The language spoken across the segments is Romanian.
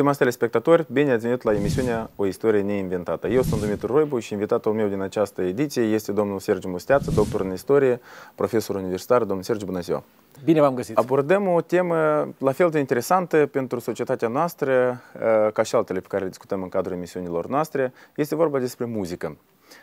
Stimați telespectatori, bine ați venit la emisiunea O istorie neinventată. Eu sunt Dumitru Roibu și invitatul meu din această ediție este domnul Sergiu Musteață, doctor în istorie, profesor universitar. Domnul Sergiu, bună ziua! Bine v-am găsit! Abordăm o temă la fel de interesantă pentru societatea noastră, eh, ca și altele pe care le discutăm în cadrul emisiunilor noastre. Este vorba despre muzică.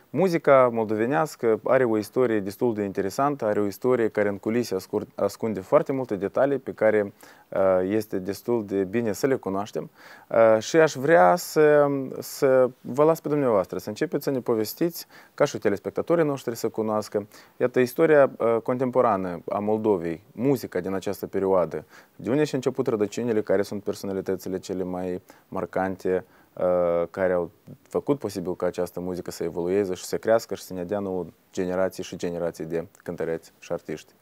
Muzica moldovenească are o istorie destul de interesantă, are o istorie care în culise ascunde foarte multe detalii pe care uh, este destul de bine să le cunoaștem uh, și aș vrea să, să vă las pe dumneavoastră, să începeți să ne povestiți, ca și telespectatorii noștri să cunoască, iată, istoria uh, contemporană a Moldovei, muzica din această perioadă, de unde și început rădăcinile, care sunt personalitățile cele mai marcante Э, care au făcut posibil ca această muzică să evolueze și să crească și să ne dea nouă generații și generații de cântăreți și artiști.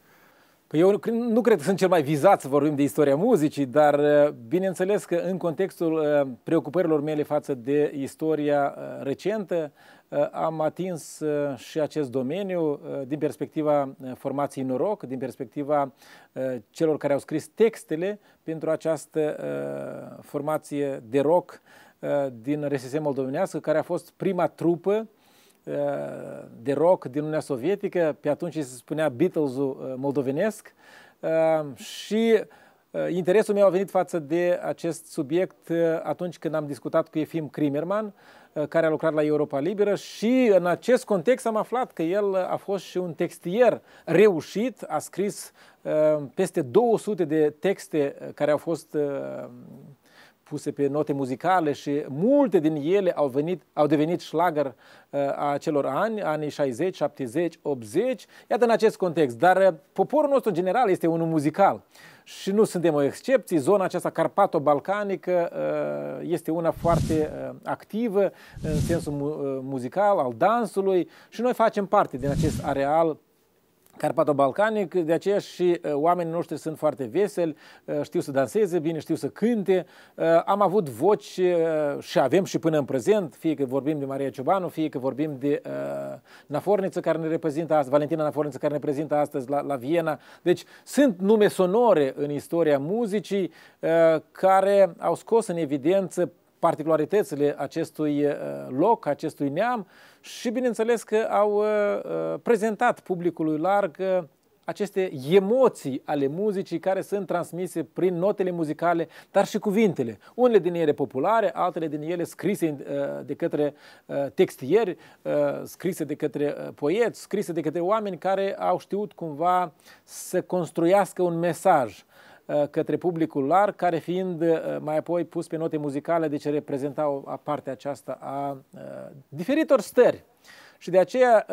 Păi eu nu cred că sunt cel mai vizat să vorbim de istoria muzicii, dar uh, bineînțeles că în contextul uh, preocupărilor mele față de istoria uh, recentă, am atins și acest domeniu din perspectiva formației Noroc, din perspectiva celor care au scris textele pentru această formație de rock Eh, din RSS moldovenească, care a fost prima trupă eh, de rock din Uniunea Sovietică, pe atunci se spunea Beatles-ul eh, moldovenesc și interesul meu a venit față de acest subiect atunci când am discutat cu Efim Krimerman, care a lucrat la Europa Liberă și în acest context am aflat că el a fost și un textier reușit, a scris peste 200 de texte care au fost puse pe note muzicale și multe din ele au, venit, au devenit șlagăr uh, a celor ani, anii 60, 70, 80, iată în acest context. Dar uh, poporul nostru în general este unul muzical și nu suntem o excepție. Zona aceasta carpato-balcanică uh, este una foarte uh, activă uh, în sensul mu- uh, muzical, al dansului și noi facem parte din acest areal carpato-balcanic, de aceea și uh, oamenii noștri sunt foarte veseli, uh, știu să danseze bine, știu să cânte. Uh, am avut voci și avem și până în prezent, fie că vorbim de Maria Ciobanu, fie că vorbim de Naforniță care ne reprezintă astăzi, Valentina Naforniță care ne reprezintă astăzi la, la Viena. Deci sunt nume sonore în istoria muzicii care au scos în evidență particularitățile acestui loc, acestui neam și bineînțeles că au uh, uh, prezentat publicului larg uh, aceste emoții ale muzicii care sunt transmise prin notele muzicale, dar și cuvintele. Unele din ele populare, altele din ele scrise de către textieri, scrise de către poeți, scrise de către oameni care au știut cumva să construiască un mesaj. Uh, către publicul larg, care fiind uh, mai apoi pus pe note muzicale, deci reprezentau partea aceasta a uh, diferitor stări. Și de aceea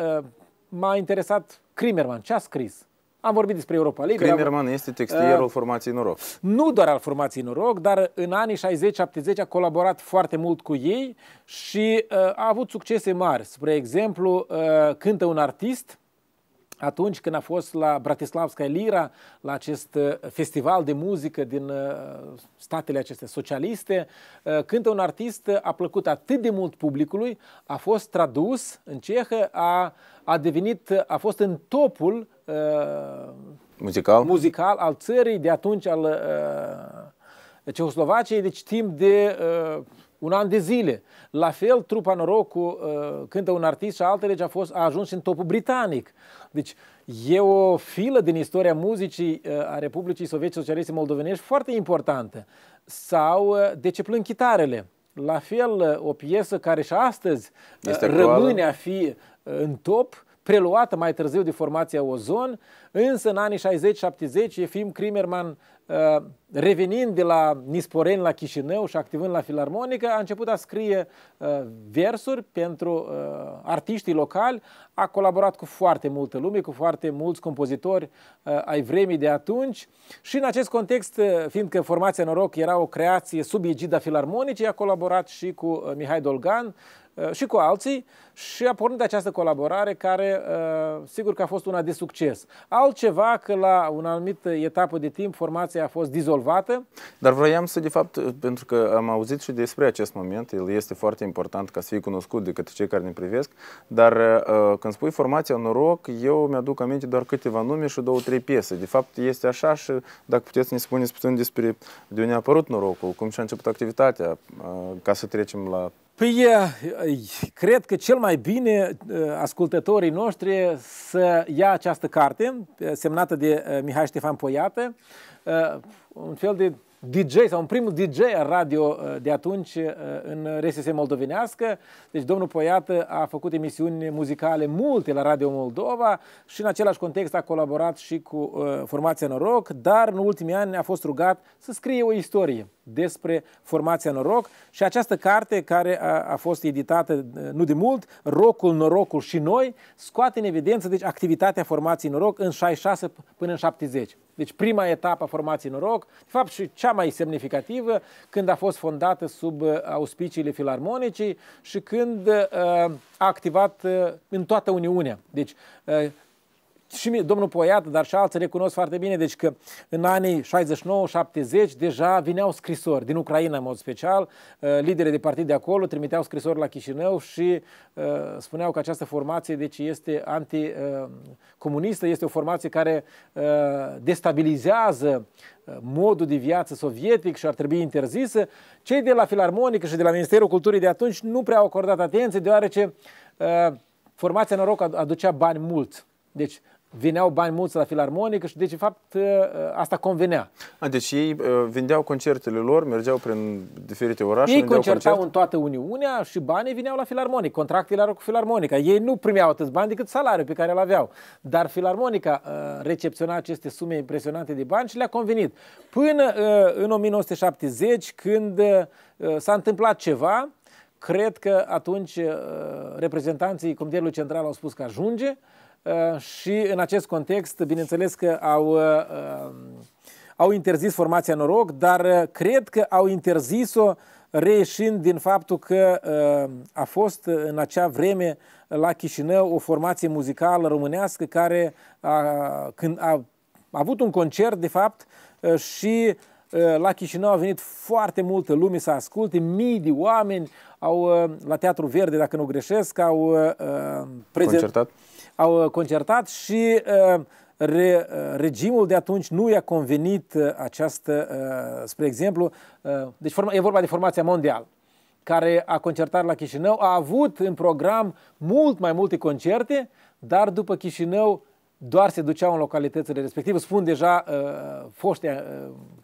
m-a interesat Krimerman, ce a scris. Am vorbit despre Europa Liberă. Krimerman este textierul uh, formației Noroc. Nu doar al formației Noroc, dar în anii 60-70 a colaborat foarte mult cu ei și uh, a avut succese mari. Spre exemplu, uh, Cântă un artist, atunci când a fost la Bratislavska Lira, la acest uh, festival de muzică din uh, statele acestea socialiste, uh, cântă un artist, a plăcut atât de mult publicului, a fost tradus în cehă, a, a devenit, a fost în topul uh, muzical. muzical al țării de atunci, al uh, Cehoslovaciei, deci timp de uh, un an de zile. La fel, trupa Norocul uh, cântă un artist și altele lege a, fost, a ajuns în topul britanic. Deci e o filă din istoria muzicii uh, a Republicii Sovietice Socialiste Moldovenești foarte importantă. Sau uh, De ce plâng chitarele? La fel, uh, o piesă care și astăzi uh, este rămâne a fi uh, în top, preluată mai târziu de formația Ozon, însă în anii 60-70, Efim Krimerman Uh, revenind de la Nisporeni la Chișinău și activând la filarmonică, a început a scrie uh, versuri pentru uh, artiștii locali, a colaborat cu foarte multă lume, cu foarte mulți compozitori ai vremii de atunci și în acest context, fiindcă formația Noroc era o creație sub egida filarmonicii, a colaborat și cu Mihai Dolgan Uh, și cu alții și a pornit această colaborare care uh, sigur că a fost una de succes. Altceva că la un anumit etapă de timp formația a fost dizolvată. Dar vroiam să, de fapt, pentru că am auzit și despre acest moment, el este foarte important ca să fie cunoscut de către cei care ne privesc, dar uh, când spui formația noroc, eu mi-aduc aminte doar câteva nume și două, trei piese. De fapt, este așa și dacă puteți să ne spuneți puțin despre de unde a apărut norocul, cum și-a început activitatea, ca să trecem la Păi, cred că cel mai bine ascultătorii noștri să ia această carte semnată de Mihai Ștefan Poiată, un fel de DJ sau un primul DJ radio uh, de atunci uh, în RSS moldovenească. Deci domnul Poiată uh, a făcut emisiuni muzicale multe la Radio Moldova și în același context a colaborat și cu formația Noroc, dar în ultimii ani a fost rugat să scrie o istorie despre formația Noroc și această carte care a, a fost editată nu de mult, Rocul, Norocul și Noi, scoate în evidență deci activitatea formației Noroc în 66 până în 70. Deci prima etapă a formației Noroc, de fapt și cea mai semnificativă, când a fost fondată sub uh, auspiciile filarmonicii și când uh, a activat uh, în toată Uniunea. Deci și domnul Poiat, dar și alții recunosc foarte bine, deci că în anii 69-70 deja vineau scrisori, din Ucraina în mod special, uh, lideri de partid de acolo trimiteau scrisori la Chișinău și uh, spuneau că această formație deci este anticomunistă, este o formație care uh, destabilizează modul de viață sovietic și ar trebui interzisă, cei de la Filarmonică și de la Ministerul Culturii de atunci nu prea au acordat atenție, deoarece formația Noroc aducea bani mult. Deci vineau bani mulți la filarmonică și deci, de fapt, ă, ă, asta convenea. A, deci ei ă, vindeau concertele lor, mergeau prin diferite orașe, Ei concertau concert. în toată Uniunea și banii vineau la filarmonică, contractele erau cu filarmonica. Ei nu primeau atât bani decât salariul pe care îl aveau. Dar filarmonica recepționa aceste sume impresionante de bani și le-a convenit. Până în 1970, când s-a întâmplat ceva, cred că atunci reprezentanții Comitetului Central au spus că ajunge, Uh, și în acest context, bineînțeles că au, uh, uh, au interzis formația Noroc, dar cred că au interzis-o reieșind din faptul că a fost în acea vreme la Chișinău o formație muzicală românească care a, când a, a avut un concert, de fapt, și la Chișinău a venit foarte multă lume să asculte, mii de oameni au la Teatru Verde, dacă nu greșesc, au prezent... concertat au uh, concertat și uh, re, uh, regimul de atunci nu i-a convenit această, spre exemplu, deci e vorba de formația mondială care a concertat la Chișinău, a avut în program mult mai multe concerte, dar după Chișinău doar se duceau în localitățile respective. Spun deja uh, foști uh,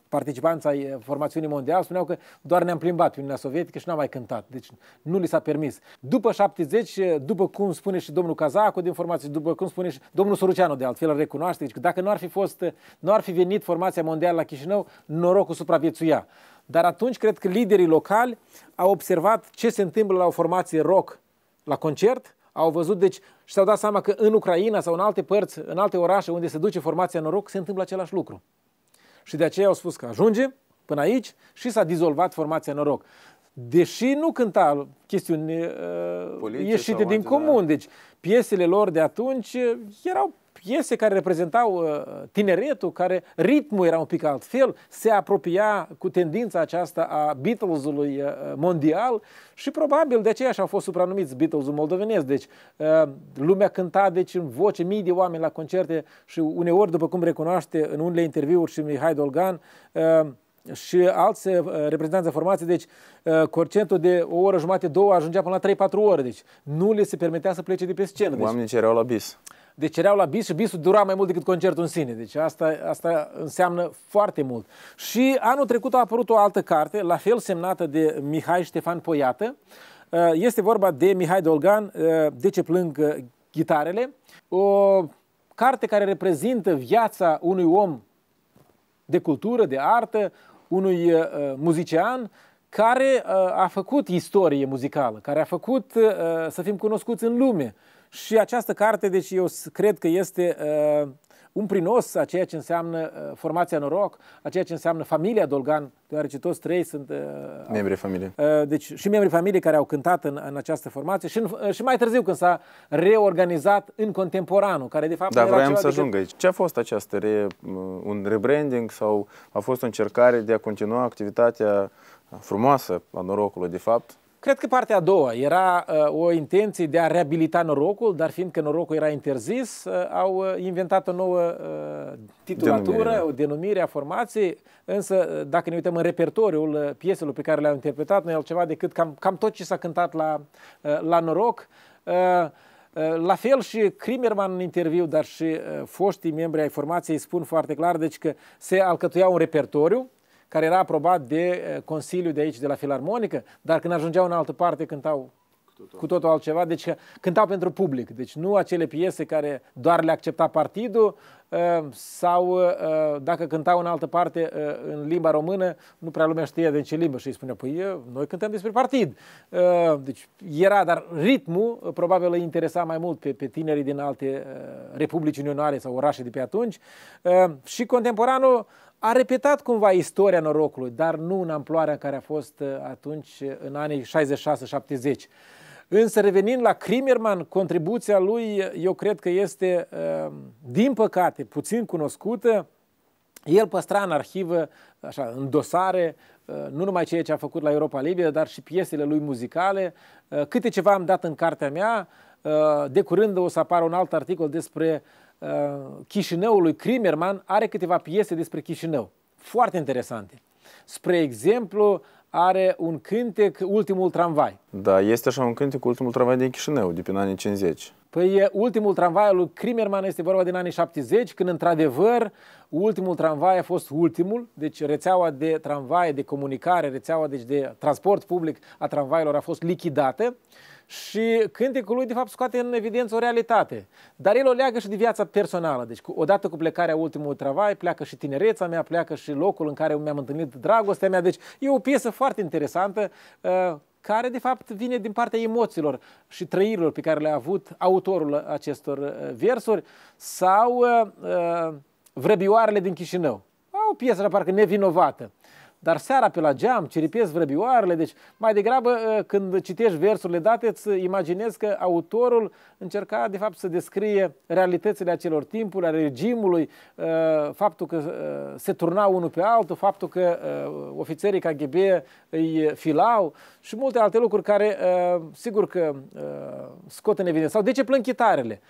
participanți ai uh, formațiunii mondiale, spuneau că doar ne-am plimbat pe Uniunea Sovietică și n-am mai cântat. Deci nu li s-a permis. După 70, uh, după cum spune și domnul Cazacu din formație, după cum spune și domnul Soruceanu de altfel, îl recunoaște, deci dacă nu ar fi, fost, uh, nu ar fi venit formația mondială la Chișinău, norocul supraviețuia. Dar atunci cred că liderii locali au observat ce se întâmplă la o formație rock la concert – au văzut, deci, și s-au dat seama că în Ucraina sau în alte părți, în alte orașe unde se duce formația Noroc, se întâmplă același lucru. Și de aceea au spus că ajunge până aici și s-a dizolvat formația Noroc. Deși nu cânta chestiuni uh, ieșite din comun, deci piesele lor de atunci erau piese care reprezentau uh, tineretul, care ritmul era un pic altfel, se apropia cu tendința aceasta a Beatles-ului uh, mondial și probabil de aceea și-au fost supranumiți Beatles-ul moldovenesc. Deci uh, lumea cânta deci în voce mii de oameni la concerte și uneori, după cum recunoaște în unele interviuri și Mihai Dolgan, și alți reprezentanți de formație, deci concertul de o oră jumate, două, ajungea până la 3-4 ore, deci nu le se permitea să plece de pe scenă. Deci, Oamenii cereau la bis. Deci erau la bis și bisul dura mai mult decât concertul în sine. Deci asta, asta înseamnă foarte mult. Și anul trecut a apărut o altă carte, la fel semnată de Mihai Ștefan Poiată. Uh, este vorba de Mihai Dolgan, uh, De ce plâng uh, ghitarele? O carte care reprezintă viața unui om de cultură, de artă, unui muzician care a făcut istorie muzicală, care a făcut să fim cunoscuți în lume, și această carte, deci eu cred că este uh, un prinos a ceea ce înseamnă uh, formația noroc, a ceea ce înseamnă familia Dolgan, deoarece toți trei sunt... Uh, membrii familiei. Uh, deci și membrii familiei care au cântat în, în această formație și, în, uh, și mai târziu când s-a reorganizat în contemporanul, care de fapt... Dar vreau să ajung aici. Ce a fost această re, uh, un rebranding sau a fost o încercare de a continua activitatea frumoasă a norocului, de fapt, Cred că partea a doua era uh, o intenție de a reabilita norocul, dar fiindcă norocul era interzis, uh, au uh, inventat o nouă titulatură, denumire. o denumire a formației, însă dacă ne uităm în repertoriul pieselor pe care le-au interpretat, nu e altceva decât cam, cam tot ce s-a cântat la, la noroc. La fel și Krimerman în interviu, dar și foștii membri ai formației spun foarte clar, deci că se alcătuia un repertoriu, care era aprobat de eh, Consiliul de aici, de la Filarmonică, dar când ajungeau în altă parte cântau cu totul altceva, deci cântau pentru public, deci nu acele piese care doar le accepta partidul eh, sau eh, dacă cântau în altă parte în limba română, nu prea lumea știa de ce limbă și îi spunea, păi noi cântăm despre partid. Deci era, dar ritmul probabil îi interesa mai mult pe, pe tinerii din alte republici unionare sau orașe de pe atunci și contemporanul a repetat cumva istoria norocului, dar nu în amploarea în care a fost uh, atunci uh, în anii 66-70. Însă revenind la Krimerman, contribuția lui uh, eu cred că este, din păcate, puțin cunoscută. El păstra în arhivă, așa, în dosare, nu numai ceea ce a făcut la Europa Liberă, dar și piesele lui muzicale. Câte ceva am dat în cartea mea. De curând o să apară un alt articol despre uh, Uh, Chișinăului Krimerman Crimerman are câteva piese despre Chișinău, foarte interesante. Spre exemplu, are un cântec Ultimul tramvai. Da, este așa un cântec Ultimul tramvai din Chișinău, de anii 50. Păi ultimul tramvai al lui Crimerman este vorba din anii 70, când într-adevăr ultimul tramvai a fost ultimul, deci rețeaua de tramvai de comunicare, rețeaua deci, de transport public a tramvailor a fost lichidată și cântecul lui, de fapt, scoate în evidență o realitate. Dar el o leagă și de viața personală. Deci, odată cu plecarea ultimului travai, pleacă și tinereța mea, pleacă și locul în care mi-am întâlnit dragostea mea. Deci, e o piesă foarte interesantă, uh, care de fapt vine din partea emoțiilor și trăirilor pe care le-a avut autorul acestor uh, versuri sau uh, vrăbioarele din Chișinău. O piesă parcă nevinovată dar seara pe la geam, ciripesc vrăbioarele, deci mai degrabă uh, când citești versurile date, îți imaginezi că autorul încerca de fapt să descrie realitățile acelor timpuri, a regimului, uh, faptul că uh, se turna unul pe altul, faptul că ofițerii KGB îi filau și multe alte lucruri care sigur că scot în evidență. Sau de ce plâng chitarele?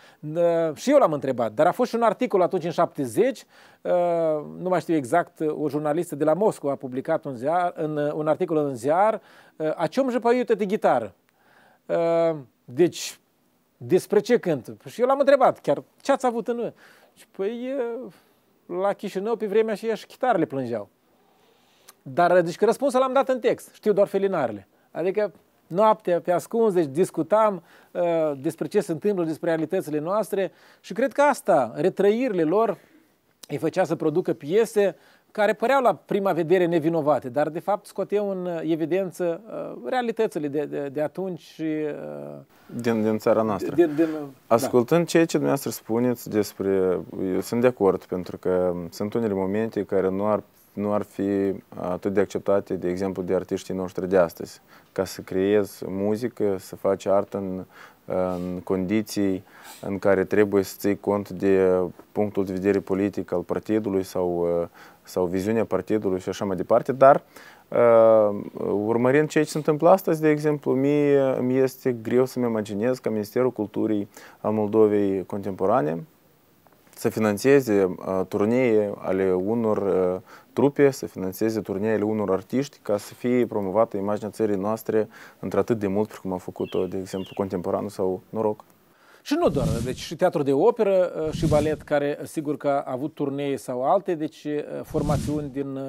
Și eu l-am întrebat, dar a fost și un articol atunci în 70 Uh, nu mai știu exact, o jurnalistă de la Moscova a publicat un, ziar, în, uh, un articol în ziar, a чем же поют de gitară, Deci, despre ce cântă? Păi și eu l-am întrebat chiar, ce ați avut în... Ă? Și păi, la Chișinău, pe vremea și și chitarele plângeau. Dar, deci, că răspunsul l-am dat în text. Știu doar felinarele. Adică, noaptea, pe ascuns, deci discutam uh, despre ce se întâmplă, despre realitățile noastre și cred că asta, retrăirile lor, îi făcea să producă piese care păreau la prima vedere nevinovate, dar de fapt scoteau în uh, evidență uh, realitățile de, de, de atunci. Uh, din, din țara noastră. Din, din, da. Ascultând da. ceea ce dumneavoastră spuneți despre... Eu sunt de acord, pentru că sunt unele momente care nu ar, nu ar fi atât de acceptate, de exemplu, de artiștii noștri de astăzi. Ca să creezi muzică, să faci artă în, în condiții în care trebuie să ții cont de punctul de vedere politic al partidului sau, uh, sau viziunea partidului și așa mai departe, dar uh, urmărind ceea ce se întâmplă astăzi, de exemplu, mie mi este greu să-mi imaginez că Ministerul Culturii al Moldovei Contemporane să finanțeze turnee ale unor trupe, să financeze turnee ale unor artiști ca să fie promovată imaginea țării noastre într-atât de mult precum a făcut-o, de exemplu, Contemporanul sau Noroc. Și nu doar, deci și teatru de operă și balet, care sigur că a avut turnee sau alte, deci formațiuni din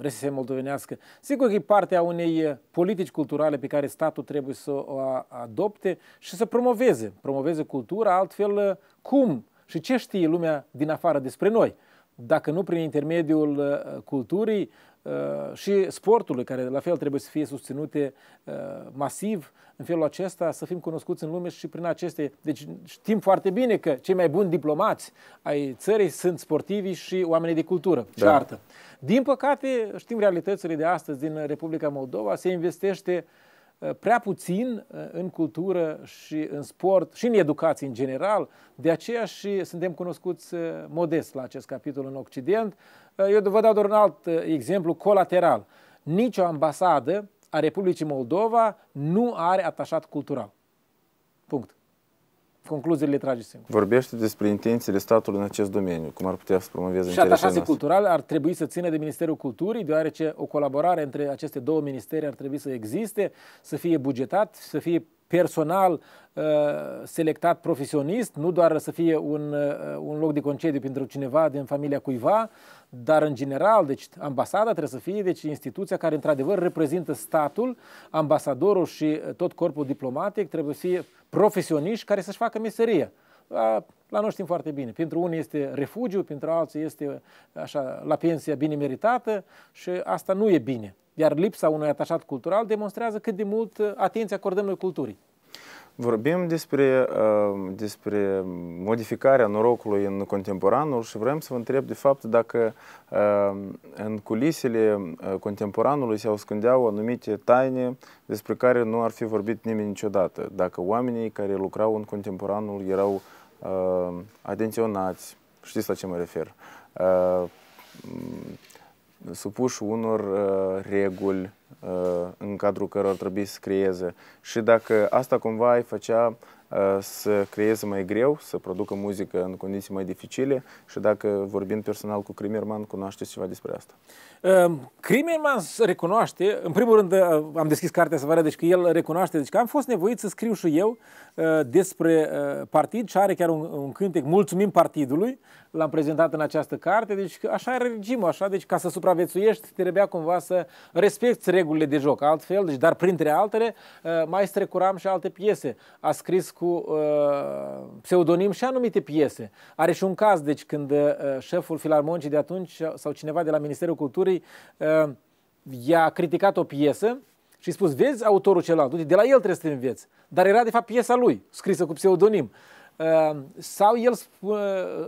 RSS moldovenească. Sigur că e partea unei politici culturale pe care statul trebuie să o adopte și să promoveze. Promoveze cultura, altfel cum și ce știe lumea din afară despre noi? Dacă nu prin intermediul uh, culturii uh, și sportului, care la fel trebuie să fie susținute uh, masiv, în felul acesta să fim cunoscuți în lume și prin aceste... Deci știm foarte bine că cei mai buni diplomați ai țării sunt sportivi și oamenii de cultură și da. artă. Din păcate, știm realitățile de astăzi din Republica Moldova, se investește uh, Eh, prea puțin eh, în cultură și în sport și în educație în general, de aceea și suntem cunoscuți eh, modest la acest capitol în Occident. Eu vă dau doar un alt exemplu colateral. Nici o ambasadă a Republicii Moldova nu are atașat cultural. Punct concluziile le trage singur. Vorbește despre intențiile statului în acest domeniu, cum ar putea să promoveze Și atașase culturale ar trebui să țină de Ministerul Culturii, deoarece o colaborare între aceste două ministere ar trebui să existe, să fie bugetat, să fie personal uh, selectat profesionist, nu doar să fie un, uh, un loc de concediu pentru cineva din familia cuiva, dar în general, deci ambasada trebuie să fie deci instituția care într-adevăr reprezintă statul, ambasadorul și tot corpul diplomatic trebuie să fie profesioniști care să-și facă meseria. La noi știm foarte bine. Pentru unii este refugiu, pentru alții este așa, la pensia bine meritată și asta nu e bine. Iar lipsa unui atașat cultural demonstrează cât de mult uh, atenție acordăm noi culturii. Vorbim despre, uh, despre modificarea norocului în contemporanul și vrem să vă întreb de fapt dacă uh, în culisele contemporanului se ascundeau anumite taine despre care nu ar fi vorbit nimeni niciodată. Dacă oamenii care lucrau în contemporanul erau atenționați, știți la ce mă refer, supuși unor uh, reguli uh, în cadrul cărora trebuie să creeze. Și dacă asta cumva îi făcea Eh, să creeze mai greu, să producă muzică în condiții mai dificile și dacă vorbim personal cu Crimerman, cunoașteți ceva despre asta. Ehm, Crimerman recunoaște, în primul rând eh, am deschis cartea să vă arăt, deci că el recunoaște, deci că am fost nevoit să scriu și eu eh, despre partid și are chiar un, un cântec, mulțumim partidului, l-am prezentat în această carte, deci așa era regimul, așa, deci ca să supraviețuiești trebuia cumva să respecti regulile de joc, altfel, deci, dar printre altele mai strecuram și alte piese. A scris cu uh, pseudonim și anumite piese. Are și un caz, deci, când uh, șeful filarmonicii de atunci sau cineva de la Ministerul Culturii uh, i-a criticat o piesă și spus, vezi autorul celălalt, de la el trebuie să te înveți. Dar era de fapt piesa lui, scrisă cu pseudonim. Ehm, sau el,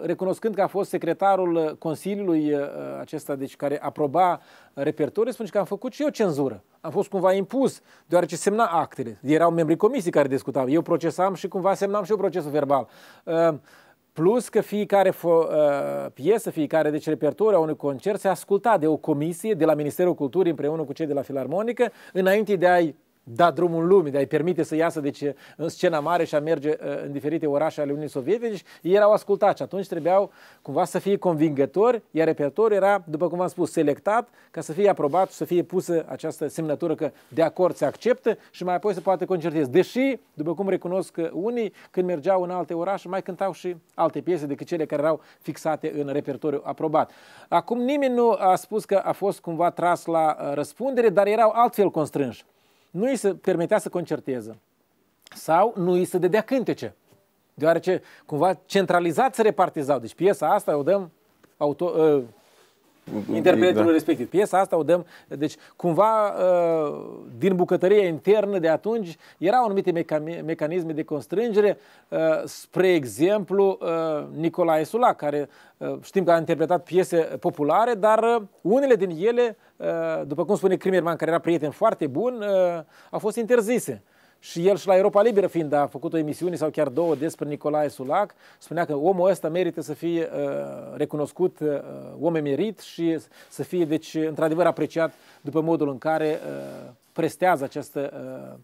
recunoscând că a fost secretarul Consiliului eh, acesta, deci care aproba repertoriul, spune că am făcut și eu cenzură. Am fost cumva impus, deoarece semna actele. Erau membrii comisii care discutau. Eu procesam și cumva semnam și eu procesul verbal. Ehm, plus că fiecare fo- eh, piesă, fiecare deci repertoriu a unui concert se asculta de o comisie de la Ministerul Culturii împreună cu cei de la Filarmonică, înainte de a-i da drumul lumii, de a-i permite să iasă deci, în scena mare și a merge uh, în diferite orașe ale Uniunii Sovietice, deci, ei erau ascultați atunci trebuiau cumva să fie convingători, iar repertoriul era, după cum am spus, selectat ca să fie aprobat, să fie pusă această semnătură că de acord se acceptă și mai apoi se poate concertezi. Deși, după cum recunosc unii, când mergeau în alte orașe, mai cântau și alte piese decât cele care erau fixate în repertoriu aprobat. Acum nimeni nu a spus că a fost cumva tras la uh, răspundere, dar erau altfel constrânși nu îi se permitea să concerteze sau nu îi se dădea cântece, deoarece cumva centralizat se repartizau. Deci piesa asta o dăm auto, ă, interpretul exact. respectiv. Piesa asta o dăm, deci cumva uh, din bucătăria internă de atunci erau anumite mecanisme de constrângere, uh, spre exemplu uh, Nicolae Sula, care știm că a interpretat piese populare, dar unele din ele, după cum spune Crimerman, care era prieten foarte bun, au fost interzise și el și la Europa Liberă fiind, a făcut o emisiune sau chiar două despre Nicolae Sulac, spunea că omul ăsta merită să fie uh, recunoscut uh, om emerit și să fie, deci, într-adevăr apreciat după modul în care uh, prestează această uh,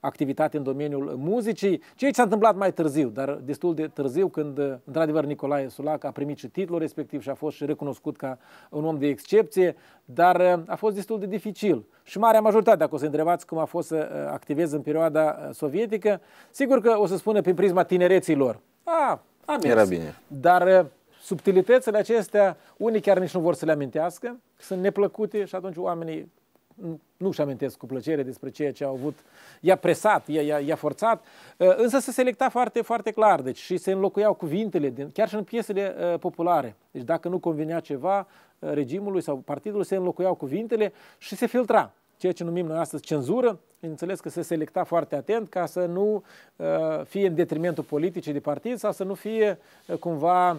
activitate în domeniul muzicii, ceea ce s-a întâmplat mai târziu, dar destul de târziu când, într-adevăr, Nicolae Sulac a primit și titlul respectiv și a fost și recunoscut ca un om de excepție, dar uh, a fost destul de dificil. Și marea majoritate, dacă o să întrebați cum a fost să uh, activez în perioada uh, sovietică, sigur că o să spună prin prisma tinereții lor. A, a mers. Era bine. Dar subtilitățile acestea, unii chiar nici nu vor să le amintească, sunt neplăcute și atunci oamenii nu-și amintesc cu plăcere despre ceea ce au avut, i-a presat, i-a, i-a, forțat, uh, însă se selecta foarte, foarte clar, deci și se înlocuiau cuvintele, din, chiar și în piesele uh, populare. Deci dacă nu convenea ceva uh, regimului sau partidului, se înlocuiau cuvintele și se filtra. Ceea ce numim noi astăzi cenzură, înțeles că se selecta foarte atent ca să nu uh, fie în detrimentul politicii de partid sau să nu fie uh, cumva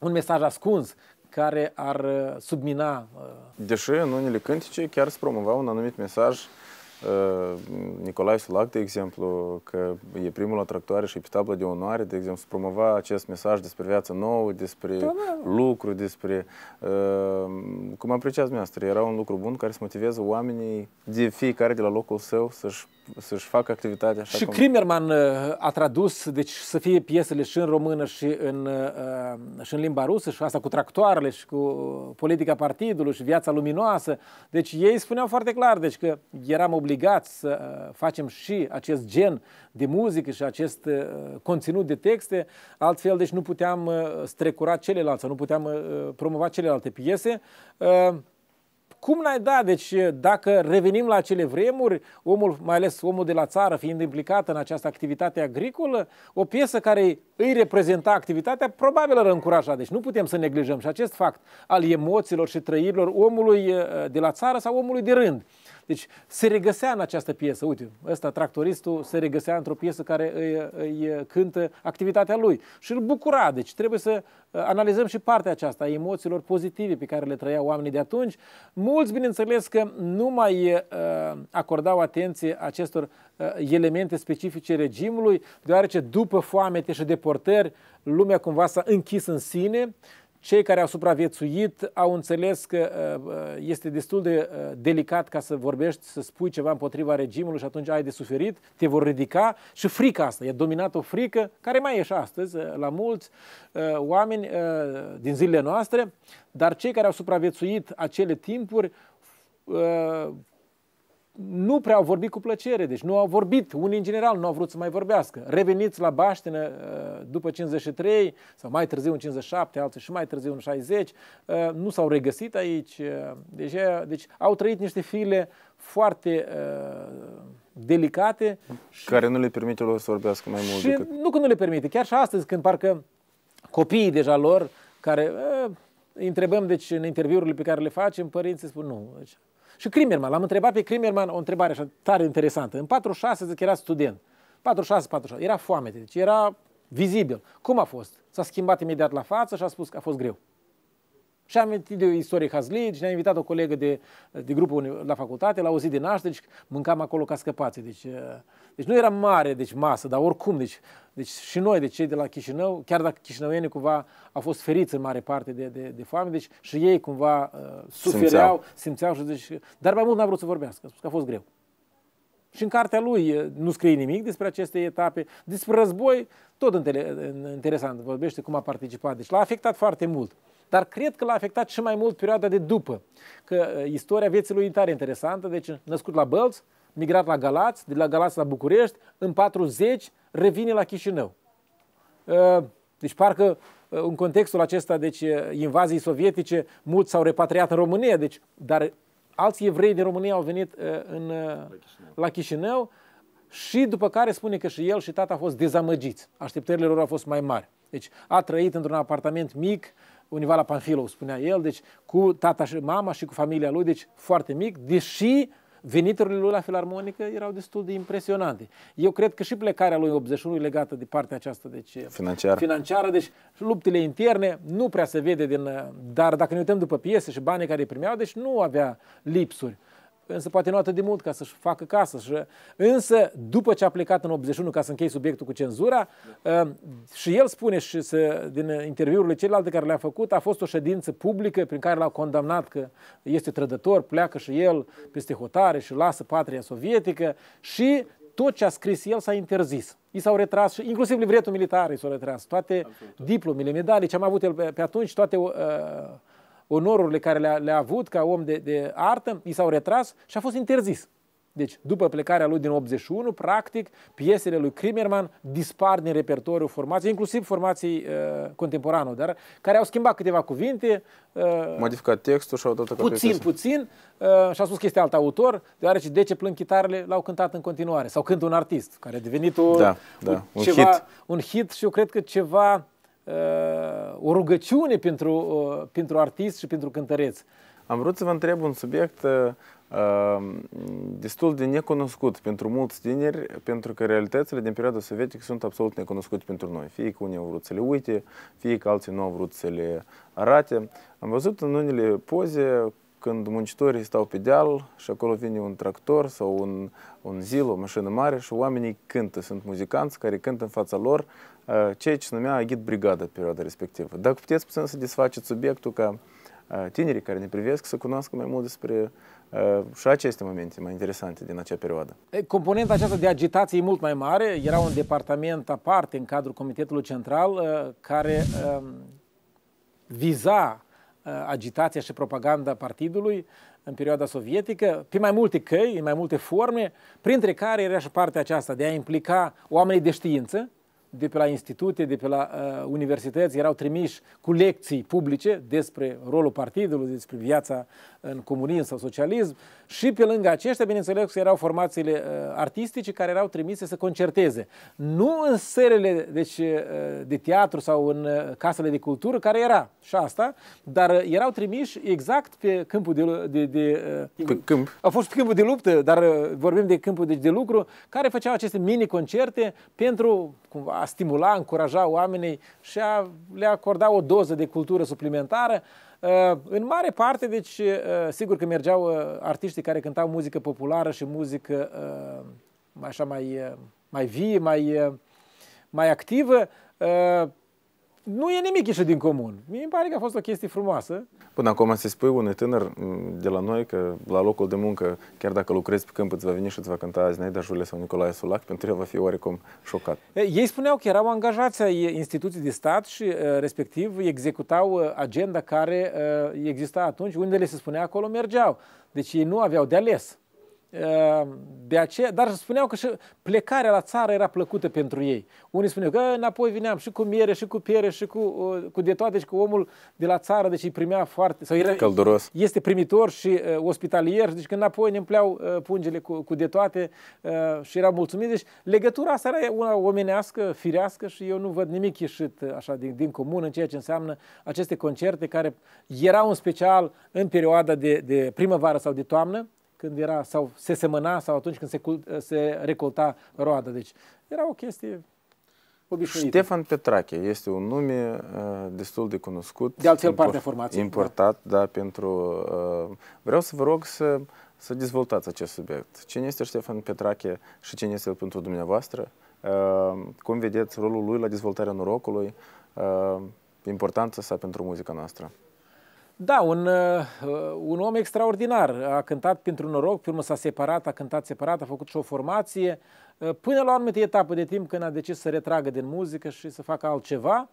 un mesaj ascuns care ar uh, submina... Uh, Deși în unele cântece chiar se promova un anumit mesaj Ă, Nicolae Sulac, de exemplu, că e primul la tractoare și e pe tabla de onoare, de exemplu, să promova acest mesaj despre viață nouă, despre da, da. lucru, despre... Uh, cum apreciați dumneavoastră, era un lucru bun care să motiveze oamenii de fiecare de la locul său să-și să-și facă activitatea așa Și cum... Krimerman ă, a tradus, deci să fie piesele și în română și în, uh, și în limba rusă și asta cu tractoarele și cu politica partidului și viața luminoasă. Deci ei spuneau foarte clar, deci că eram obligați obligați să uh, facem și acest gen de muzică și acest uh, conținut de texte, altfel deci nu puteam uh, strecura celelalte sau nu puteam promova celelalte piese. Cum n-ai da? Deci dacă revenim la acele vremuri, omul, mai ales omul de la țară fiind implicat în această activitate agricolă, o piesă care îi reprezenta activitatea, probabil ar încuraja. Deci nu putem să neglijăm și acest fact al emoțiilor și trăirilor omului de la țară sau omului de rând. Deci se regăsea în această piesă, uite, ăsta tractoristul se regăsea într-o piesă care îi, îi cântă activitatea lui și îl bucura. Deci trebuie să uh, analizăm și partea aceasta a emoțiilor pozitive pe care le trăiau oamenii de atunci. Mulți, bineînțeles, că nu mai uh, acordau atenție acestor uh, elemente specifice regimului, deoarece după foamete și deportări, lumea cumva s-a închis în sine cei care au supraviețuit au înțeles că uh, uh, este destul de uh, delicat ca să vorbești, să spui ceva împotriva regimului și atunci ai de suferit, te vor ridica și frica asta, e dominat o frică care mai e și astăzi la mulți oameni din zilele noastre, dar cei care au supraviețuit acele timpuri nu prea au vorbit cu plăcere, deci nu au vorbit, unii în general nu au vrut să mai vorbească. Reveniți la Baștină uh, după 53 sau mai târziu în 57, alții și mai târziu în 60, uh, nu s-au regăsit aici. Uh, deci, deci au trăit niște file foarte delicate. Care nu le permite lor să vorbească mai mult. Și decât... nu că nu le permite, chiar și astăzi când parcă copiii deja lor, care îi întrebăm deci în interviurile pe care le facem, părinții spun nu, deci și Krimerman, l-am întrebat pe Krimerman o întrebare așa tare interesantă. În 46, zic, era student. 46, 46. Era foame, deci era vizibil. Cum a fost? S-a schimbat imediat la față și a spus că a fost greu. Și am venit de o istorie și ne-a invitat o colegă de, de grupul la facultate, l-a auzit de naștere, deci mâncam acolo ca scăpați. Deci, deci nu era mare deci, masă, dar oricum, deci, deci și noi, deci cei de la Chișinău, chiar dacă chișinăuienii cumva au fost feriți în mare parte de, de, de foame, deci și ei cumva uh, sufereau, simțeau. simțeau și deci, dar mai mult n-a vrut să vorbească, a spus că a fost greu. Și în cartea lui uh, nu scrie nimic despre aceste etape, despre război, tot interesant vorbește cum a participat. Deci l-a afectat foarte mult. Dar cred că l-a afectat și mai mult perioada de după. Că uh, istoria vieții lui e tare interesantă, deci născut la Bălți, migrat la Galați, de la Galați la București, în 40 revine la Chișinău. Ă, deci parcă ă, în contextul acesta, deci ă, invazii sovietice, mulți s-au repatriat în România, deci, dar alți evrei din România au venit în, la, Chișinău. la Chișinău și după care spune că și el și tata au fost dezamăgiți. Așteptările lor au fost mai mari. Deci a trăit într-un apartament mic, univa la Panfilov, spunea el, deci cu tata și mama și cu familia lui, deci foarte mic, deși veniturile lui la filarmonică erau destul de impresionante. Eu cred că și plecarea lui 81 e legată de partea aceasta deci, eh, financiară. financiară, deci luptele interne nu prea se vede din... Eh, dar dacă ne uităm după piese și banii care îi primeau, deci nu avea lipsuri însă poate nu atât de mult ca să-și facă casă. Și, însă, după ce a plecat în 81, ca să închei subiectul cu cenzura, da. Uh, și el spune și să, din interviurile celelalte care le-a făcut, a fost o ședință publică prin care l-au condamnat că este trădător, pleacă și el peste hotare și lasă patria sovietică și tot ce a scris el s-a interzis. I s-au retras și inclusiv livretul militar i s-au retras, toate Absolut. diplomele, medalii ce am avut el pe, pe atunci, toate uh, onorurile care le-a, le-a avut ca om de, de artă, i s-au retras și a fost interzis. Deci, după plecarea lui din 81, practic, piesele lui Krimerman dispar din repertoriul formației, inclusiv formației uh, contemporane, dar care au schimbat câteva cuvinte. Uh, Modificat textul și au dat Puțin, puțin. Uh, și a spus că este alt autor, deoarece De ce plâng chitarele l-au cântat în continuare. Sau cântă un artist, care a devenit o, da, da, un, ceva, un, hit. un hit și eu cred că ceva o rugăciune pentru, uh, pentru artist și pentru cântăreț. Am vrut să vă întreb un subiect uh, uh, destul de necunoscut pentru mulți tineri, pentru că realitățile din perioada sovietică sunt absolut necunoscute pentru noi. Fie că unii au vrut să le uite, fie că alții nu au vrut să le arate. Am văzut în unele poze când muncitorii stau pe deal și acolo vine un tractor sau un, un zil, o mașină mare și oamenii cântă. Sunt muzicanți care cântă în fața lor uh, ceea ce se numea Aghid Brigada perioada respectivă. Dacă puteți puțin să desfaceți subiectul ca uh, tinerii care ne privesc să cunoască mai mult despre uh, și aceste momente mai interesante din acea perioadă. Componenta aceasta de agitație e mult mai mare. Era un departament aparte în cadrul Comitetului Central care um, viza Uh, agitația și propaganda partidului în perioada sovietică, pe mai multe căi, în mai multe forme, printre care era și partea aceasta de a implica oamenii de știință, de pe la institute, de pe la uh, universități, erau trimiși cu lecții publice despre rolul partidului, despre viața în comunism sau socialism, și pe lângă aceștia, bineînțeles erau formațiile uh, artistice care erau trimise să concerteze. Nu în serele deci, uh, de teatru sau în uh, casele de cultură, care era și asta, dar erau trimiși exact pe câmpul de... de, de câmp. Au fost pe câmpul de luptă, dar vorbim de câmpul deci, de lucru, care făceau aceste mini-concerte pentru cumva, a stimula, a încuraja oamenii și a le acorda o doză de cultură suplimentară. Uh, în mare parte, deci, uh, sigur că mergeau uh, artiștii care cântau muzică populară și muzică așa mai, mai vie, mai, mai activă, nu e nimic ieșit din comun. mi îmi pare că a fost o chestie frumoasă. Până acum se spui unui tânăr mm, de la noi că la locul de muncă, chiar dacă lucrezi pe câmp, îți va veni și îți va cânta Naida Jule sau Nicolae Sulac, pentru el va fi oarecum șocat. Ei spuneau că erau angajați ai instituții de stat și respectiv executau agenda care exista atunci, unde le se spunea acolo mergeau. Deci ei nu aveau de ales. Ehm, de aceea, dar spuneau că și plecarea la țară era plăcută pentru ei. Unii spuneau că ă, înapoi vineam și cu miere, și cu piere, și cu, uh, cu de toate, și cu omul de la țară, deci îi primea foarte... Sau era, Călduros. Este primitor și uh, ospitalier, deci când înapoi ne împleau uh, pungele cu, cu de toate uh, și erau mulțumiți. Deci legătura asta era una omenească, firească și eu nu văd nimic ieșit uh, așa din, din comun în ceea ce înseamnă aceste concerte care erau în special în perioada de, de primăvară sau de toamnă, când era, sau se semăna, sau atunci când se, se recolta roada. Deci era o chestie obișnuită. Ștefan Petrache este un nume uh, destul de cunoscut. De altfel, import, partea formației. Da. Importat, da, da pentru... Uh, vreau să vă rog să, să dezvoltați acest subiect. Cine este Ștefan Petrache și cine este el pentru dumneavoastră? Uh, cum vedeți rolul lui la dezvoltarea norocului? Uh, importanța sa pentru muzica noastră? Da, un, uh, un om extraordinar. A cântat pentru noroc, pe urmă s-a separat, a cântat separat, a făcut și o formație, uh, până la o anumită etapă de timp când a decis să retragă din muzică și să facă altceva.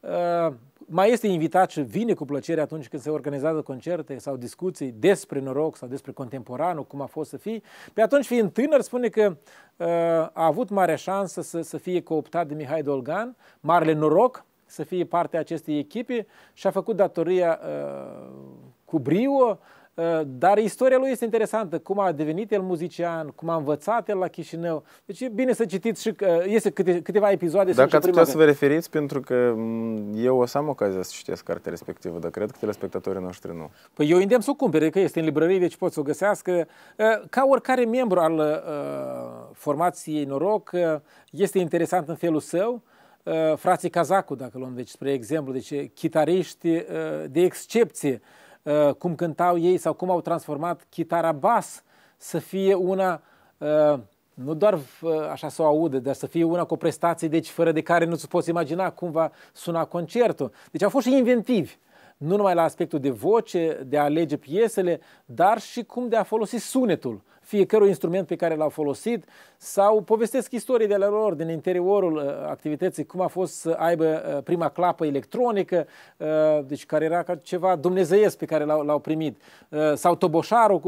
Uh, mai este invitat și vine cu plăcere atunci când se organizează concerte sau discuții despre noroc sau despre contemporanul, cum a fost să fie. Pe atunci, fiind tânăr, spune că a avut mare șansă să, să fie cooptat de Mihai Dolgan, marele noroc, să fie parte a acestei echipe și a făcut datoria uh, cu brio, uh, dar istoria lui este interesantă, cum a devenit el muzician, cum a învățat el la Chișinău. Deci e bine să citiți și uh, este câte, câteva episoade. Dacă ați putea să vă referiți, pentru că mm, eu o să am ocazia să citesc cartea respectivă, dar cred că telespectatorii noștri nu. Păi eu îndemn să o cumpere, că este în librărie, deci pot să o găsească. Uh, ca oricare membru al uh, formației Noroc, uh, este interesant în felul său, Eh, frații Cazacu, dacă luăm, deci, spre exemplu, deci eh, chitariști eh, de excepție, cum cântau ei sau cum au transformat chitara bas să fie una nu doar așa să o audă, dar să fie una cu o prestație, deci fără de care nu-ți poți imagina cum va suna concertul. Deci au fost și inventivi nu numai la aspectul de voce, de a alege piesele, dar și cum de a folosi sunetul fiecărui instrument pe care l-au folosit sau povestesc istorii de la lor din interiorul uh, activității, cum a fost să aibă uh, prima clapă electronică, uh, deci care era ca ceva dumnezeiesc pe care l-au, primit, sau toboșarul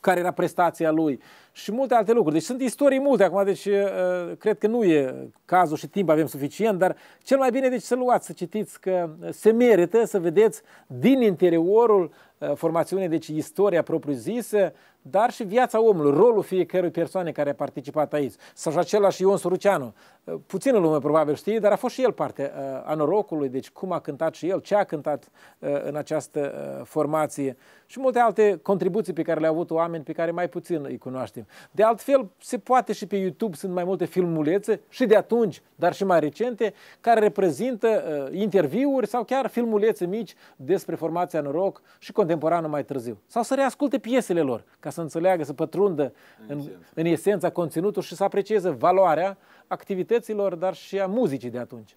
care era prestația lui și multe alte lucruri. Deci sunt istorii multe acum, deci uh, cred că nu e cazul și timp avem suficient, dar cel mai bine deci să luați, să citiți că se merită să vedeți din interiorul uh, formațiunii, deci istoria propriu-zisă, dar și viața omului, rolul fiecărui persoane care a participat aici. Sau și același Ion Suruceanu. Uh, puțină lume probabil știe, dar a fost și el parte uh, a norocului, deci cum a cântat și el, ce a cântat uh, în această formație și multe alte contribuții pe care le-au avut oameni pe care mai puțin îi cunoaștem. De altfel, se poate și pe YouTube sunt mai multe filmulețe și de atunci, dar și mai recente, care reprezintă interviuri sau chiar filmulețe mici despre formația noroc și contemporanul mai târziu. Sau să reasculte piesele lor, ca ca să înțeleagă, să pătrundă în, în, esența. în esența conținutului și să aprecieze valoarea activităților, dar și a muzicii de atunci.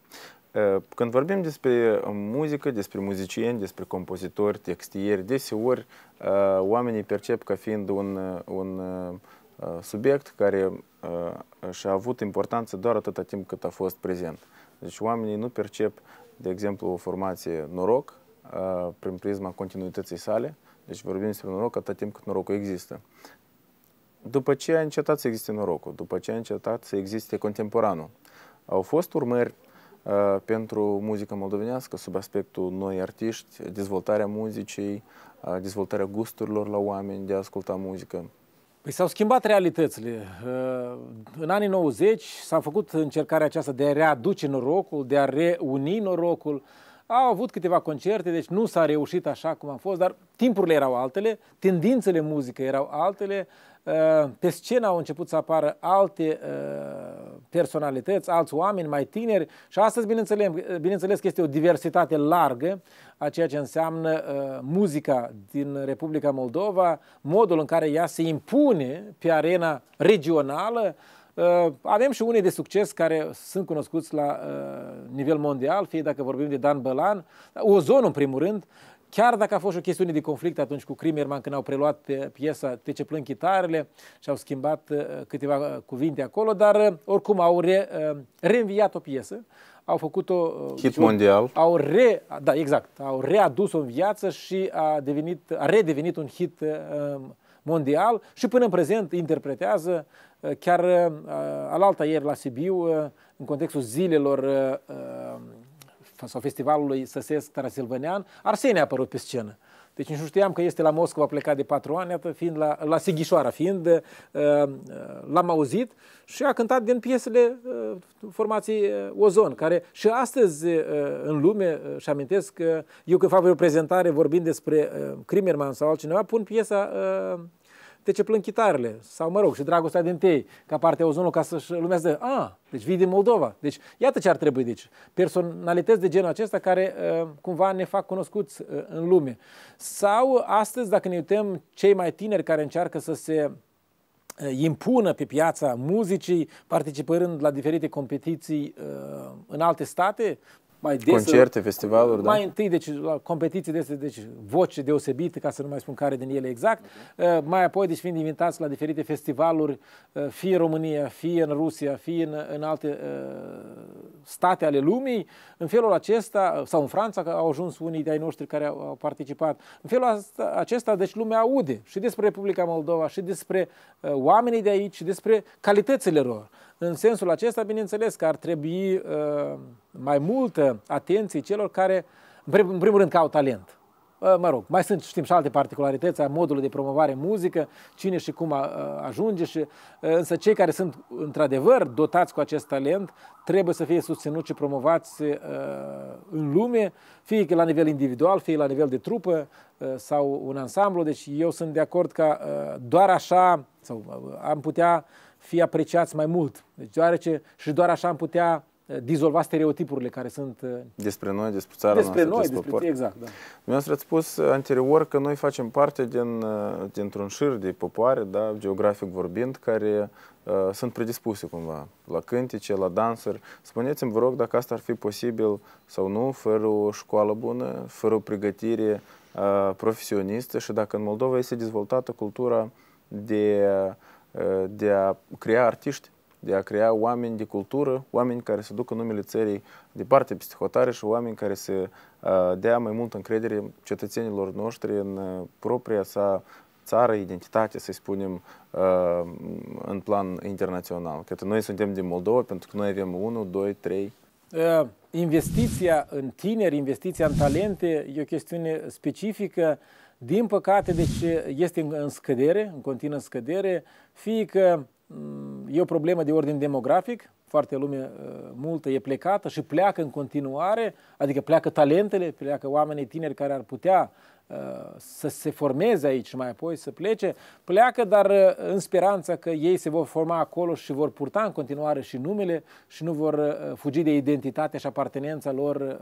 Eh, când vorbim despre uh, muzică, despre muzicieni, despre compozitori, textieri, deseori eh, oamenii percep ca fiind un, uh, un uh, subiect care și-a avut importanță doar atâta timp cât a fost prezent. Deci oamenii nu percep, de exemplu, o formație noroc eh, prin prisma continuității sale, deci vorbim despre noroc atât timp cât norocul există. După ce a încetat să existe norocul, după ce a încetat să existe contemporanul, au fost urmări uh, pentru muzica moldovenească sub aspectul noi artiști, dezvoltarea muzicii, uh, dezvoltarea gusturilor la oameni de a asculta muzică. Păi s-au schimbat realitățile. Uh, în anii 90 s-a făcut încercarea aceasta de a readuce norocul, de a reuni norocul, au avut câteva concerte, deci nu s-a reușit așa cum a fost, dar timpurile erau altele, tendințele muzică erau altele, uh, pe scenă au început să apară alte uh, personalități, alți oameni mai tineri și astăzi, bineînțeles, bineînțeles că este o diversitate largă a ceea ce înseamnă uh, muzica din Republica Moldova, modul în care ea se impune pe arena regională, Uh, avem și unii de succes care sunt cunoscuți la uh, nivel mondial, fie dacă vorbim de Dan Bălan, Ozonul în primul rând, chiar dacă a fost o chestiune de conflict atunci cu Crimerman când au preluat uh, piesa Te ce plâng chitarele și au schimbat câteva cuvinte acolo, dar oricum au re, reînviat o piesă, au făcut-o... Hit deci, mondial. Au re, da, exact, au readus-o în viață și a, devenit, a redevenit un hit mondial și până în prezent interpretează Chiar uh, uh, alaltă ieri la Sibiu, uh, în contextul zilelor sau festivalului Săsesc Tarasilvănean, Arsenie a apărut pe scenă. Deci nu știam că este la Moscova plecat de patru ani, iată, fiind la, la Sighișoara, fiind, l-am auzit și a cântat din piesele formației Ozon, care și astăzi în lume, și amintesc, eu când fac o prezentare vorbind despre Crimerman sau altcineva, pun piesa de ce plâng chitarele, sau mă rog, și dragostea din tei, ca parte ozonului ca să-și lumea să a, deci vii din Moldova. Deci iată ce ar trebui, deci personalități de genul acesta care uh, cumva ne fac cunoscuți uh, în lume. Sau astăzi, dacă ne uităm, cei mai tineri care încearcă să se uh, impună pe piața muzicii, participând la diferite competiții uh, în alte state, mai des. Concerte, festivaluri, da. Mai da. întâi, deci la competiții deci deci voci deosebite, ca să nu mai spun care din ele exact. Okay. Uh, mai apoi, deci fiind invitați la diferite festivaluri, uh, fie în România, fie în Rusia, fie în, în alte uh, state ale lumii, în felul acesta, sau în Franța, că au ajuns unii de-ai noștri care au, au participat. În felul acesta, deci lumea aude și despre Republica Moldova, și despre uh, oamenii de aici, și despre calitățile lor. În sensul acesta, bineînțeles că ar trebui uh, mai multă atenție celor care, în primul rând, că au talent uh, mă rog, mai sunt, știm, și alte particularități a modului de promovare muzică, cine și cum uh, ajunge, și, însă cei care sunt într-adevăr dotați cu acest talent trebuie să fie susținuți și promovați în lume, fie că la nivel individual, fie la nivel de trupă sau un ansamblu. Deci eu sunt de acord că doar așa sau am putea fi apreciați mai mult. Deci deoarece și doar așa am putea uh, dizolva stereotipurile care sunt... Uh, despre noi, despre țara despre noastră, noi, despre popor. Exact, da. Dumneavoastră ați spus uh, anterior că noi facem parte din, dintr-un șir de popoare, da, geografic vorbind, care uh, sunt predispuse cumva la cântice, la dansuri. Spuneți-mi, vă rog, dacă asta ar fi posibil sau nu, fără o școală bună, fără o pregătire uh, profesionistă și dacă în Moldova este dezvoltată cultura de uh, Uh, de a crea artiști, de a crea oameni de cultură, oameni care să ducă numele țării departe peste hotare și oameni care să uh, dea mai mult încredere cetățenilor noștri în uh, propria sa țară, identitate, să-i spunem, în plan internațional. Că noi suntem din Moldova pentru că noi avem 1, 2, 3. Investiția în tineri, investiția în talente e o chestiune specifică din păcate, deci este în scădere, în continuă scădere, fie că e o problemă de ordin demografic, foarte lume uh, multă e plecată și pleacă în continuare, adică pleacă talentele, pleacă oamenii tineri care ar putea uh, să se formeze aici și mai apoi să plece, pleacă, dar uh, în speranța că ei se vor forma acolo și vor purta în continuare și numele și nu vor fugi de identitatea și apartenența lor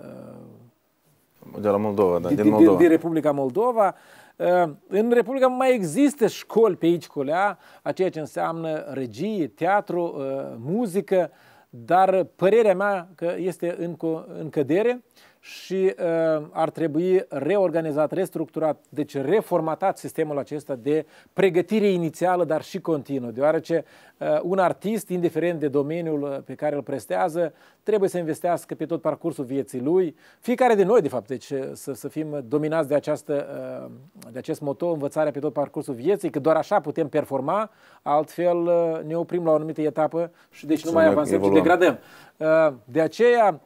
de la Moldova, da, din, din Moldova. Din, Republica Moldova. Uh, în Republica mai există școli pe aici, colea, a ceea ce înseamnă regie, teatru, uh, muzică, dar părerea mea că este în, în cădere și uh, ar trebui reorganizat, restructurat, deci reformatat sistemul acesta de pregătire inițială, dar și continuă, deoarece uh, un artist, indiferent de domeniul uh, pe care îl prestează, trebuie să investească pe tot parcursul vieții lui, fiecare de noi, de fapt, deci uh, să, să fim dominați de, această, uh, de acest moto, învățarea pe tot parcursul vieții, că doar așa putem performa, altfel uh, ne oprim la o anumită etapă și deci nu mai avansăm, ci degradăm. Uh, de aceea,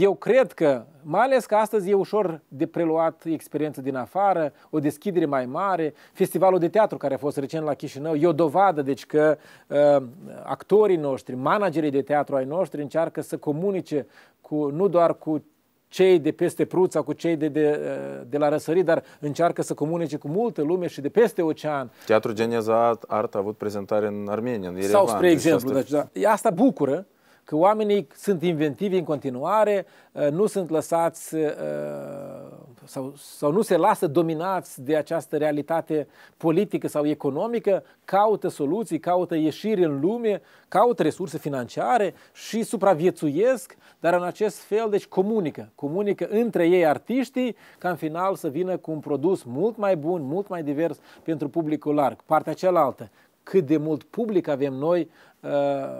eu cred că, mai ales că astăzi e ușor de preluat experiență din afară, o deschidere mai mare, festivalul de teatru care a fost recent la Chișinău, e o dovadă, deci că uh, actorii noștri, managerii de teatru ai noștri încearcă să comunice cu, nu doar cu cei de peste Prut sau cu cei de, de, uh, de la Răsărit, dar încearcă să comunice cu multă lume și de peste ocean. Teatru Geneza Art a avut prezentare în Armenia, în Yerevan. Sau, spre deci exemplu, Deci, da, asta bucură, că oamenii sunt inventivi în continuare, uh, nu sunt lăsați uh, sau, sau nu se lasă dominați de această realitate politică sau economică, caută soluții, caută ieșiri în lume, caută resurse financiare și supraviețuiesc, dar în acest fel, deci comunică, comunică între ei artiștii, ca în final să vină cu un produs mult mai bun, mult mai divers pentru publicul larg. Partea cealaltă, cât de mult public avem noi uh,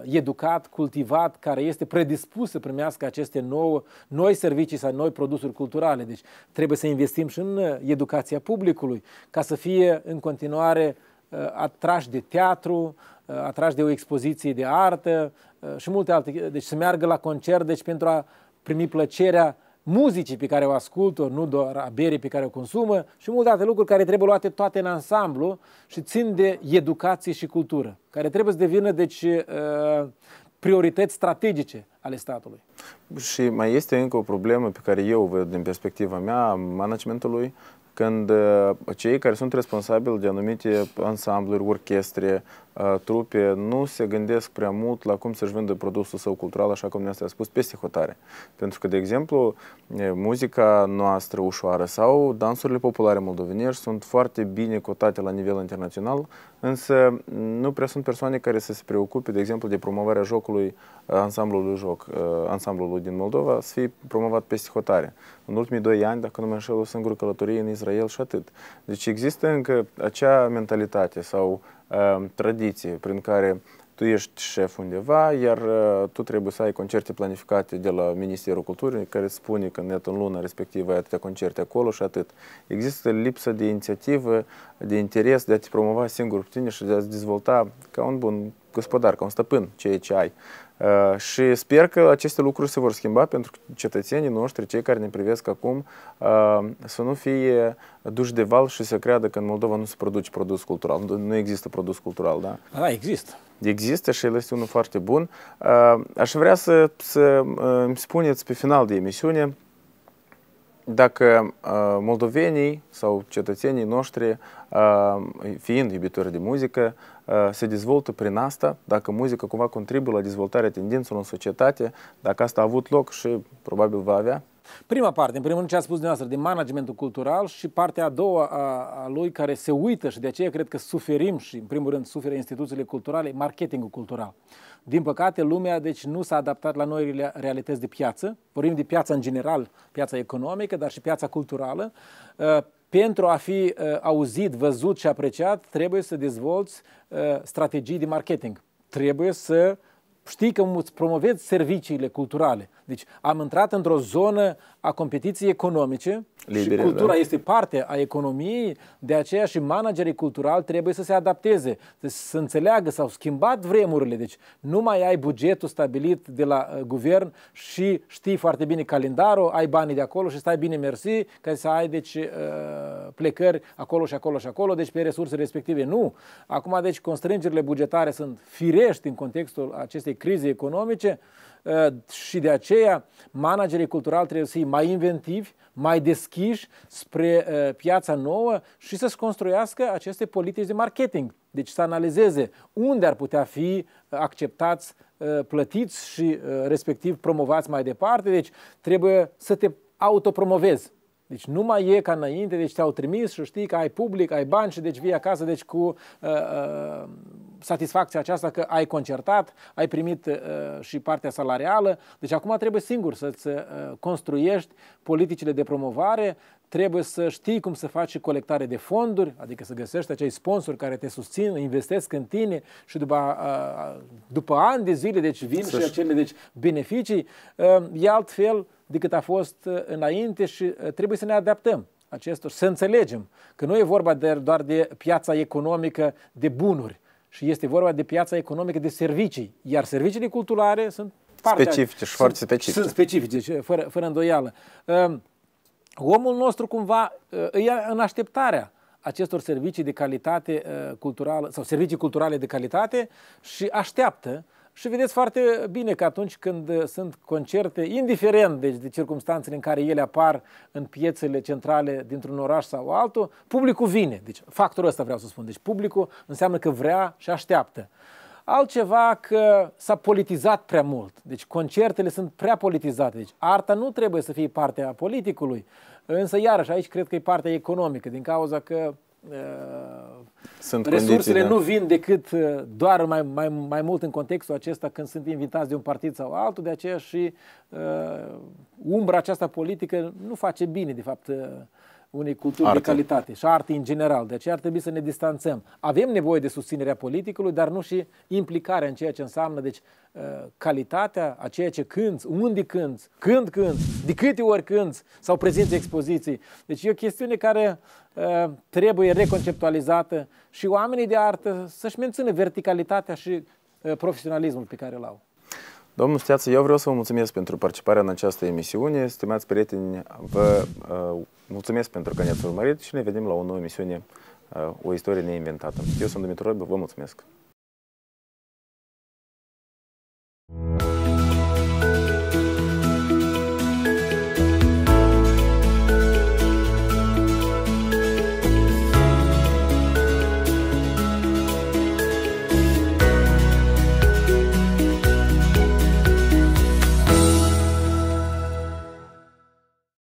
educat, cultivat, care este predispus să primească aceste nouă, noi servicii sau noi produsuri culturale. Deci trebuie să investim și în uh, educația publicului ca să fie în continuare uh, atrași de teatru, atrași de o expoziție de artă și multe alte. Deci să meargă la concert deci pentru a primi plăcerea muzicii pe care o ascultă, nu doar a berii pe care o consumă și multe alte lucruri care trebuie luate toate în ansamblu și țin de educație și cultură, care trebuie să devină, deci, uh, priorități strategice ale statului. Și mai este încă o problemă pe care eu văd din perspectiva mea, managementului, când uh, cei care sunt responsabili de anumite ansambluri, orchestre, trupe nu se gândesc prea mult la cum să-și vândă produsul său cultural, așa cum ne-ați spus, peste hotare. Pentru că, de exemplu, muzica noastră ușoară sau dansurile populare moldovenești sunt foarte bine cotate la nivel internațional, însă nu prea sunt persoane care să se preocupe, de exemplu, de promovarea jocului, ansamblului joc, ansamblului din Moldova, să fie promovat peste hotare. În ultimii doi ani, dacă nu mă înșel, o singură călătorie în Israel și atât. Deci există încă acea mentalitate sau Um, tradiție prin care tu ești șef undeva, iar uh, tu trebuie să ai concerte planificate de la Ministerul Culturii, care spune că net în lună respectivă ai atâtea concerte acolo și atât. Există lipsă de inițiativă, de interes de a te promova singur pe tine și de a-ți dezvolta ca un bun gospodar, ca un stăpân, ceea ce ai. Uh, și sper că aceste lucruri se vor schimba pentru că cetățenii noștri, cei care ne privesc acum, uh, să nu fie duși de val și să creadă că în Moldova nu se produce produs cultural. Nu există produs cultural, da? Da, există. Există și el este unul foarte bun. Uh, aș vrea să, să îmi spuneți pe final de emisiune dacă uh, moldovenii sau cetățenii noștri, uh, fiind iubitori de muzică, uh, se dezvoltă prin asta, dacă muzica cumva contribuie la dezvoltarea tendințelor în societate, dacă asta a avut loc și probabil va avea, Prima parte, în primul rând ce a spus dumneavoastră, de managementul cultural și partea a doua a, a lui care se uită și de aceea cred că suferim și, în primul rând, suferă instituțiile culturale, marketingul cultural. Din păcate, lumea deci nu s-a adaptat la noile realități de piață. Vorbim de piața în general, piața economică, dar și piața culturală. Uh, pentru a fi uh, auzit, văzut și apreciat, trebuie să dezvolți uh, strategii de marketing. Trebuie să știi că îți promovezi serviciile culturale. Deci am intrat într-o zonă a competiției economice Libere, și cultura da. este parte a economiei, de aceea și managerii culturali trebuie să se adapteze, să înțeleagă, s-au schimbat vremurile. Deci nu mai ai bugetul stabilit de la uh, guvern și știi foarte bine calendarul, ai banii de acolo și stai bine mersi ca să ai deci uh, plecări acolo și acolo și acolo, deci pe resurse respective. Nu. Acum deci constrângerile bugetare sunt firești în contextul acestei crize economice, Ă, și de aceea managerii culturali trebuie să fie mai inventivi, mai deschiși spre ă, piața nouă și să ți construiască aceste politici de marketing. Deci să analizeze unde ar putea fi acceptați, ă, plătiți și respectiv promovați mai departe. Deci trebuie să te autopromovezi. Deci nu mai e ca înainte, deci te-au trimis și știi că ai public, ai bani și deci vii acasă deci cu uh, uh, satisfacția aceasta că ai concertat, ai primit uh, și partea salarială. Deci acum trebuie singur să-ți uh, construiești politicile de promovare, trebuie să știi cum să faci colectare de fonduri, adică să găsești acei sponsori care te susțin, investesc în tine și după, uh, după ani de zile, deci vin și acele deci, beneficii, uh, e altfel decât a fost uh, înainte și trebuie să ne adaptăm acestor, să înțelegem că nu e vorba de, doar de piața economică de bunuri, și este vorba de piața economică de servicii, iar serviciile culturale sunt specifice și foarte specifice. Sunt specifice, fără, fără îndoială. Ehm, omul nostru cumva e în așteptarea acestor servicii de calitate culturală sau servicii culturale de calitate și așteaptă și vedeți foarte bine că atunci când uh, sunt concerte, indiferent deci, de circumstanțele în care ele apar în piețele centrale dintr-un oraș sau altul, publicul vine. Deci factorul ăsta vreau să spun. Deci publicul înseamnă că vrea și așteaptă. Altceva că s-a politizat prea mult. Deci concertele sunt prea politizate. Deci arta nu trebuie să fie partea politicului. Însă iarăși aici cred că e partea economică, din cauza că uh, sunt resursele condiții, nu vin decât uh, doar mai, mai, mai mult în contextul acesta când sunt invitați de un partid sau altul, de aceea și uh, umbra aceasta politică nu face bine, de fapt, uh, unei culturi Arte. de calitate și arte în general. De aceea ar trebui să ne distanțăm. Avem nevoie de susținerea politicului, dar nu și implicarea în ceea ce înseamnă, deci, uh, calitatea a ceea ce cânți, unde cânți, când cânți, de câte ori cânți sau prezinți expoziții. Deci e o chestiune care uh, trebuie reconceptualizată și oamenii de artă să-și mențină verticalitatea și uh, profesionalismul pe care îl au. Domnul Steață, eu vreau să vă mulțumesc pentru participarea în această emisiune. Stimați prieteni, vă uh, mulțumesc pentru că ne-ați urmărit și ne vedem la o nouă emisiune, uh, o istorie neinventată. Eu sunt Dumitru Roibu, vă mulțumesc!